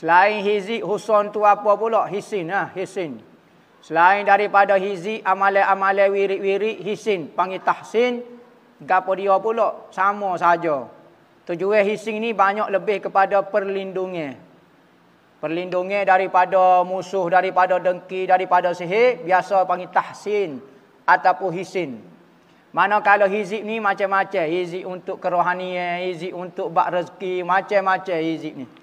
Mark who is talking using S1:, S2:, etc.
S1: Selain hizik husun tu apa pula? Hisin lah, hisin. Selain daripada hizik, amalai-amalai wirik-wirik, hisin. Panggil tahsin, gapo dia pula? Sama saja. Tujuan hisin ni banyak lebih kepada perlindungnya. Perlindungnya daripada musuh, daripada dengki, daripada sihir. Biasa panggil tahsin ataupun hisin. Mana kalau hizib ni macam-macam. hizib untuk kerohanian, hizib untuk bak rezeki, macam-macam hizib ni.